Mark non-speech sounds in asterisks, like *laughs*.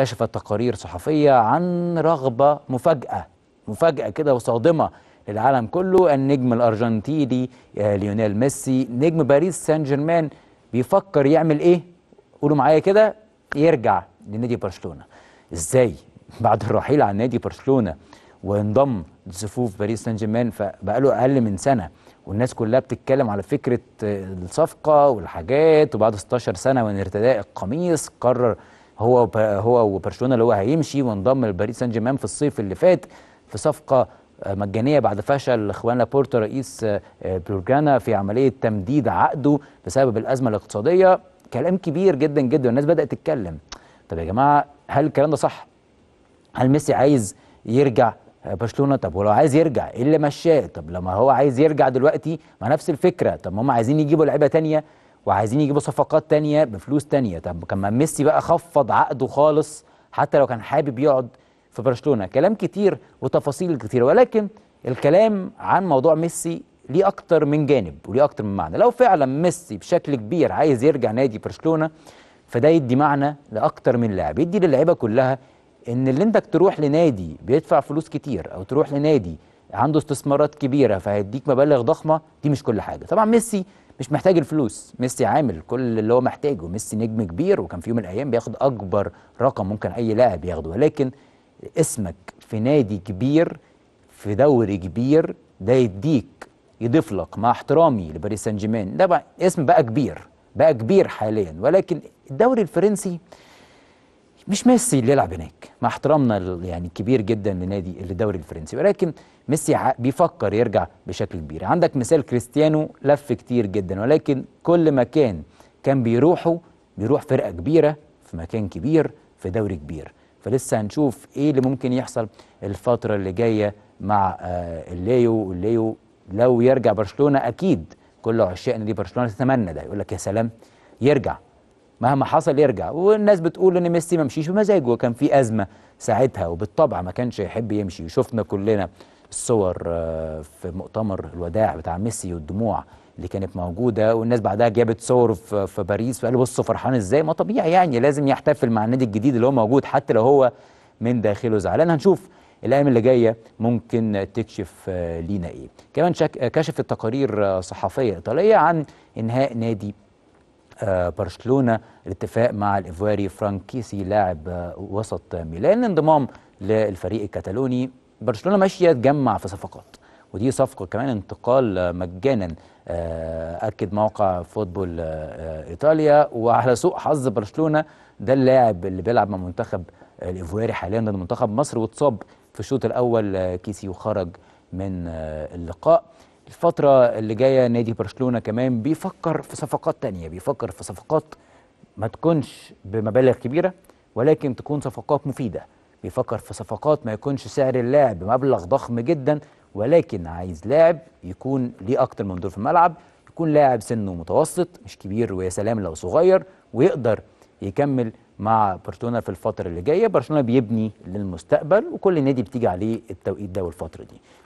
كشفت تقارير صحفية عن رغبة مفاجأة مفاجأة كده وصادمة للعالم كله النجم الأرجنتيني آه، ليونيل ميسي نجم باريس سان جيرمان بيفكر يعمل إيه قولوا معايا كده يرجع لنادي برشلونة إزاي *laughs* بعد الرحيل عن نادي برشلونة وانضم لصفوف باريس سان جيرمان فبقاله أقل من سنة والناس كلها بتتكلم على فكرة آه، الصفقة والحاجات وبعد 16 سنة من ارتداء القميص قرر هو هو وبرشلونه اللي هو هيمشي وانضم لباريس سان جيرمان في الصيف اللي فات في صفقه آه، مجانيه بعد فشل اخوان لابورتو رئيس آه، بلورجانا في عمليه تمديد عقده بسبب الازمه الاقتصاديه كلام كبير جدا جدا والناس بدات تتكلم طب يا جماعه هل الكلام ده صح هل ميسي عايز يرجع برشلونه طب ولو عايز يرجع ايه اللي مشاه طب لما هو عايز يرجع دلوقتي مع نفس الفكره طب ما هم عايزين يجيبوا لعيبه ثانيه وعايزين يجيبوا صفقات تانية بفلوس تانية طب كان ميسي بقى خفض عقده خالص حتى لو كان حابب يقعد في برشلونة كلام كتير وتفاصيل كتير ولكن الكلام عن موضوع ميسي ليه اكتر من جانب وليه اكتر من معنى لو فعلا ميسي بشكل كبير عايز يرجع نادي برشلونة فده يدي معنى لاكتر من لاعب يدي للعيبة كلها ان اللي انت تروح لنادي بيدفع فلوس كتير او تروح لنادي عنده استثمارات كبيره فهيديك مبالغ ضخمه دي مش كل حاجه طبعا ميسي مش محتاج الفلوس ميسي عامل كل اللي هو محتاجه ميسي نجم كبير وكان في يوم من الايام بياخد اكبر رقم ممكن اي لاعب ياخده ولكن اسمك في نادي كبير في دوري كبير ده يديك يضيف لك مع احترامي لباريس سان جيرمان ده بقى اسم بقى كبير بقى كبير حاليا ولكن الدوري الفرنسي مش ميسي اللي يلعب هناك مع احترامنا يعني الكبير جدا لنادي الدوري الفرنسي ولكن ميسي بيفكر يرجع بشكل كبير عندك مثال كريستيانو لف كتير جدا ولكن كل مكان كان بيروحه بيروح فرقه كبيره في مكان كبير في دوري كبير فلسه هنشوف ايه اللي ممكن يحصل الفتره اللي جايه مع آه، الليو الليو لو يرجع برشلونه اكيد كل عشاق نادي برشلونه تتمنى ده يقول لك يا سلام يرجع مهما حصل يرجع والناس بتقول ان ميسي ما مشيش بمزاجه وكان في ازمه ساعتها وبالطبع ما كانش يحب يمشي وشفنا كلنا الصور آه، في مؤتمر الوداع بتاع ميسي والدموع اللي كانت موجوده والناس بعدها جابت صور في باريس وقالوا بصوا فرحان ازاي ما طبيعي يعني لازم يحتفل مع النادي الجديد اللي هو موجود حتى لو هو من داخله زعلان هنشوف الايام اللي جايه ممكن تكشف آه، لينا ايه كمان كشفت تقارير آه، صحفيه ايطاليه عن انهاء نادي برشلونه الاتفاق مع الايفواري فرانكيسي لاعب آه، وسط ميلان انضمام للفريق الكتالوني برشلونه ماشيه تجمع في صفقات ودي صفقه كمان انتقال مجانا آه، اكد موقع فوتبول آه، ايطاليا وعلى سوء حظ برشلونه ده اللاعب اللي بيلعب مع منتخب الايفواري حاليا ضد منتخب مصر واتصاب في الشوط الاول كيسي وخرج من اللقاء الفترة اللي جاية نادي برشلونة كمان بيفكر في صفقات تانية بيفكر في صفقات ما تكونش بمبالغ كبيرة ولكن تكون صفقات مفيدة بيفكر في صفقات ما يكونش سعر اللاعب مبلغ ضخم جدا ولكن عايز لاعب يكون ليه أكتر من دور في الملعب يكون لاعب سنه متوسط مش كبير ويا سلام لو صغير ويقدر يكمل مع برشلونه في الفتره اللي جايه برشلونه بيبني للمستقبل وكل نادي بتيجي عليه التوقيت ده والفتره دي